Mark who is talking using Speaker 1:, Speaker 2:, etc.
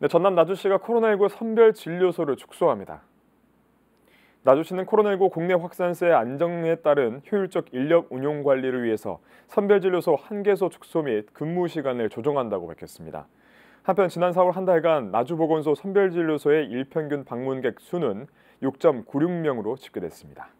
Speaker 1: 네, 전남 나주시가 코로나19 선별 진료소를 축소합니다. 나주시는 코로나19 국내 확산세 안정에 따른 효율적 인력 운용 관리를 위해서 선별 진료소 한개소 축소 및 근무 시간을 조정한다고 밝혔습니다. 한편 지난 4월 한 달간 나주보건소 선별 진료소의 일평균 방문객 수는 6.96명으로 집계됐습니다.